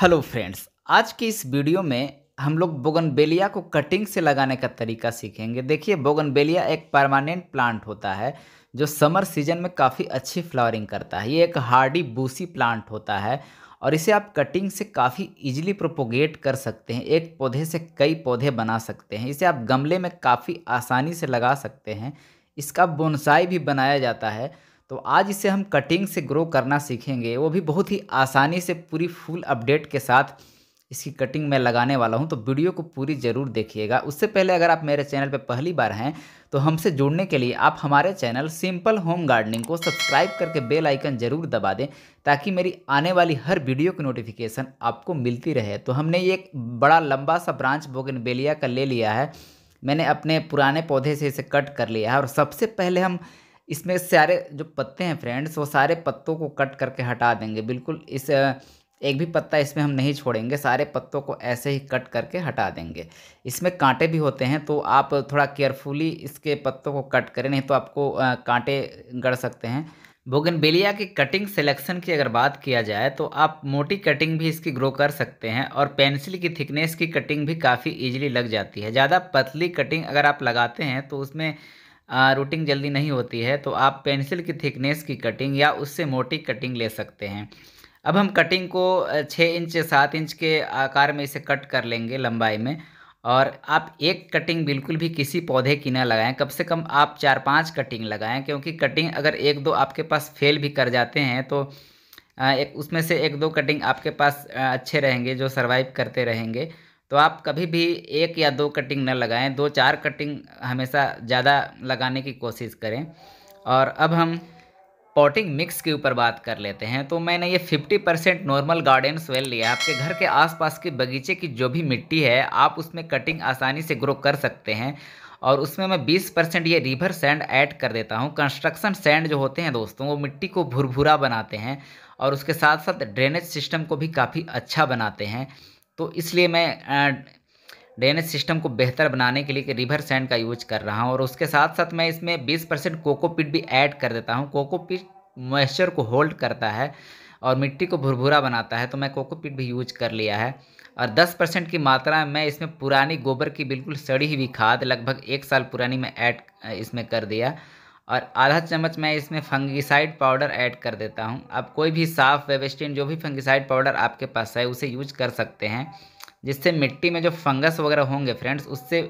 hello friends आज के इस वीडियो में हम लोग बोगनबेलिया को कटिंग से लगाने का तरीका सीखेंगे देखिए बोगनबेलिया एक परमानेंट प्लांट होता है जो समर सीजन में काफ़ी अच्छी फ्लावरिंग करता है ये एक हार्डी बूसी प्लांट होता है और इसे आप कटिंग से काफ़ी इजीली प्रोपोगेट कर सकते हैं एक पौधे से कई पौधे बना सकते हैं इसे आप गमले में काफ़ी आसानी से लगा सकते हैं इसका बोनसाई भी बनाया जाता है तो आज इसे हम कटिंग से ग्रो करना सीखेंगे वो भी बहुत ही आसानी से पूरी फुल अपडेट के साथ इसकी कटिंग मैं लगाने वाला हूँ तो वीडियो को पूरी ज़रूर देखिएगा उससे पहले अगर आप मेरे चैनल पर पहली बार हैं तो हमसे जुड़ने के लिए आप हमारे चैनल सिंपल होम गार्डनिंग को सब्सक्राइब करके बेल आइकन ज़रूर दबा दें ताकि मेरी आने वाली हर वीडियो की नोटिफिकेशन आपको मिलती रहे तो हमने ये एक बड़ा लंबा सा ब्रांच बोगन का ले लिया है मैंने अपने पुराने पौधे से इसे कट कर लिया है और सबसे पहले हम इसमें सारे जो पत्ते हैं फ्रेंड्स वो सारे पत्तों को कट करके हटा देंगे बिल्कुल इस एक भी पत्ता इसमें हम नहीं छोड़ेंगे सारे पत्तों को ऐसे ही कट करके हटा देंगे इसमें कांटे भी होते हैं तो आप थोड़ा केयरफुली इसके पत्तों को कट करें नहीं तो आपको कांटे गड़ सकते हैं बोगनबेलिया की कटिंग सिलेक्शन की अगर बात किया जाए तो आप मोटी कटिंग भी इसकी ग्रो कर सकते हैं और पेंसिल की थिकनेस की कटिंग भी काफ़ी ईजिली लग जाती है ज़्यादा पतली कटिंग अगर आप लगाते हैं तो उसमें रूटिंग जल्दी नहीं होती है तो आप पेंसिल की थिकनेस की कटिंग या उससे मोटी कटिंग ले सकते हैं अब हम कटिंग को छः इंच सात इंच के आकार में इसे कट कर लेंगे लंबाई में और आप एक कटिंग बिल्कुल भी किसी पौधे की ना लगाएं कम से कम आप चार पांच कटिंग लगाएं क्योंकि कटिंग अगर एक दो आपके पास फेल भी कर जाते हैं तो एक उसमें से एक दो कटिंग आपके पास अच्छे रहेंगे जो सर्वाइव करते रहेंगे तो आप कभी भी एक या दो कटिंग न लगाएं दो चार कटिंग हमेशा ज़्यादा लगाने की कोशिश करें और अब हम पॉटिंग मिक्स के ऊपर बात कर लेते हैं तो मैंने ये 50 परसेंट नॉर्मल गार्डन सोयल लिया आपके घर के आसपास के बगीचे की जो भी मिट्टी है आप उसमें कटिंग आसानी से ग्रो कर सकते हैं और उसमें मैं 20 परसेंट ये रिवर सैंड ऐड कर देता हूँ कंस्ट्रक्शन सैंड जो होते हैं दोस्तों वो मिट्टी को भुरभुरा बनाते हैं और उसके साथ साथ ड्रेनेज सिस्टम को भी काफ़ी अच्छा बनाते हैं तो इसलिए मैं ड्रेनेज सिस्टम को बेहतर बनाने के लिए रिवर सैंड का यूज कर रहा हूँ और उसके साथ साथ मैं इसमें 20 परसेंट कोकोपिट भी ऐड कर देता हूँ कोकोपिट मॉइस्चर को होल्ड करता है और मिट्टी को भुरभुरा बनाता है तो मैं कोकोपीट भी यूज कर लिया है और 10 परसेंट की मात्रा में मैं इसमें पुरानी गोबर की बिल्कुल सड़ी हुई खाद लगभग एक साल पुरानी मैं ऐड इसमें कर दिया और आधा चम्मच मैं इसमें फंगिसाइड पाउडर ऐड कर देता हूँ आप कोई भी साफ़ वेबस्टिन जो भी फंगिसाइड पाउडर आपके पास है उसे यूज कर सकते हैं जिससे मिट्टी में जो फंगस वगैरह होंगे फ्रेंड्स उससे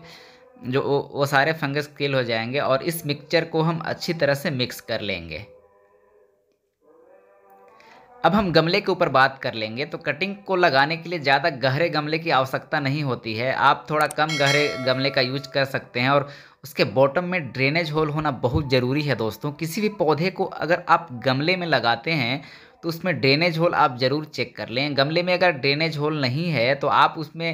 जो वो सारे फंगस किल हो जाएंगे और इस मिक्सचर को हम अच्छी तरह से मिक्स कर लेंगे अब हम गमले के ऊपर बात कर लेंगे तो कटिंग को लगाने के लिए ज़्यादा गहरे गमले की आवश्यकता नहीं होती है आप थोड़ा कम गहरे गमले का यूज कर सकते हैं और उसके बॉटम में ड्रेनेज होल होना बहुत ज़रूरी है दोस्तों किसी भी पौधे को अगर आप गमले में लगाते हैं तो उसमें ड्रेनेज होल आप ज़रूर चेक कर लें गमले में अगर ड्रेनेज होल नहीं है तो आप उसमें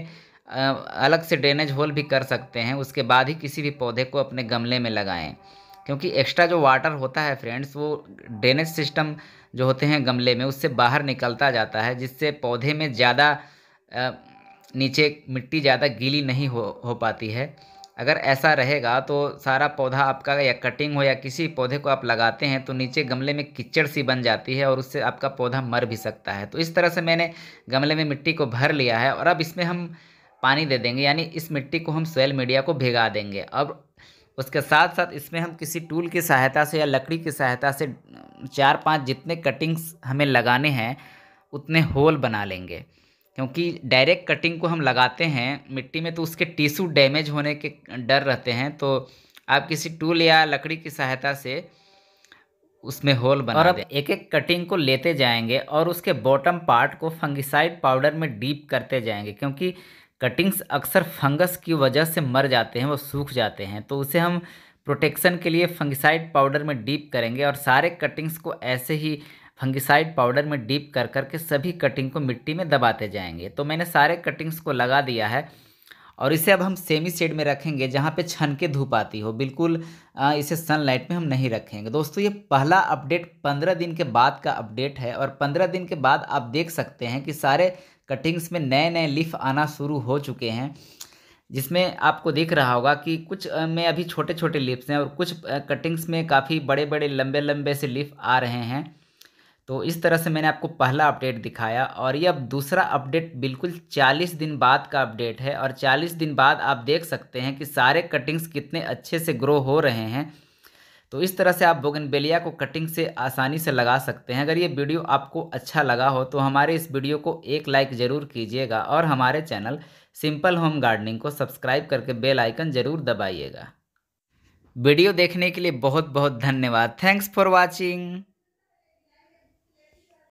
अलग से ड्रेनेज होल भी कर सकते हैं उसके बाद ही किसी भी पौधे को अपने गमले में लगाएं क्योंकि एक्स्ट्रा जो वाटर होता है फ्रेंड्स वो ड्रेनेज सिस्टम जो होते हैं गमले में उससे बाहर निकलता जाता है जिससे पौधे में ज़्यादा नीचे मिट्टी ज़्यादा गीली नहीं हो हो पाती है अगर ऐसा रहेगा तो सारा पौधा आपका या कटिंग हो या किसी पौधे को आप लगाते हैं तो नीचे गमले में किचड़ सी बन जाती है और उससे आपका पौधा मर भी सकता है तो इस तरह से मैंने गमले में मिट्टी को भर लिया है और अब इसमें हम पानी दे देंगे यानी इस मिट्टी को हम सोयल मीडिया को भिगा देंगे अब उसके साथ साथ इसमें हम किसी टूल की सहायता से या लकड़ी की सहायता से चार पांच जितने कटिंग्स हमें लगाने हैं उतने होल बना लेंगे क्योंकि डायरेक्ट कटिंग को हम लगाते हैं मिट्टी में तो उसके टिश्यू डैमेज होने के डर रहते हैं तो आप किसी टूल या लकड़ी की सहायता से उसमें होल बना और अब एक एक कटिंग को लेते जाएंगे और उसके बॉटम पार्ट को फंगिसाइड पाउडर में डीप करते जाएंगे क्योंकि कटिंग्स अक्सर फंगस की वजह से मर जाते हैं वो सूख जाते हैं तो उसे हम प्रोटेक्शन के लिए फंगिसाइड पाउडर में डीप करेंगे और सारे कटिंग्स को ऐसे ही फंगिसाइड पाउडर में डीप कर कर के सभी कटिंग को मिट्टी में दबाते जाएंगे तो मैंने सारे कटिंग्स को लगा दिया है और इसे अब हम सेमी शेड में रखेंगे जहाँ पे छन के धूप आती हो बिल्कुल इसे सनलाइट में हम नहीं रखेंगे दोस्तों ये पहला अपडेट पंद्रह दिन के बाद का अपडेट है और पंद्रह दिन के बाद आप देख सकते हैं कि सारे कटिंग्स में नए नए लीफ आना शुरू हो चुके हैं जिसमें आपको दिख रहा होगा कि कुछ में अभी छोटे छोटे लिप्स हैं और कुछ कटिंग्स में काफ़ी बड़े बड़े लंबे लंबे से लिप आ रहे हैं तो इस तरह से मैंने आपको पहला अपडेट दिखाया और ये अब दूसरा अपडेट बिल्कुल 40 दिन बाद का अपडेट है और 40 दिन बाद आप देख सकते हैं कि सारे कटिंग्स कितने अच्छे से ग्रो हो रहे हैं तो इस तरह से आप बोगनबेलिया को कटिंग से आसानी से लगा सकते हैं अगर ये वीडियो आपको अच्छा लगा हो तो हमारे इस वीडियो को एक लाइक ज़रूर कीजिएगा और हमारे चैनल सिंपल होम गार्डनिंग को सब्सक्राइब करके बेल आइकन ज़रूर दबाइएगा वीडियो देखने के लिए बहुत बहुत धन्यवाद थैंक्स फॉर वॉचिंग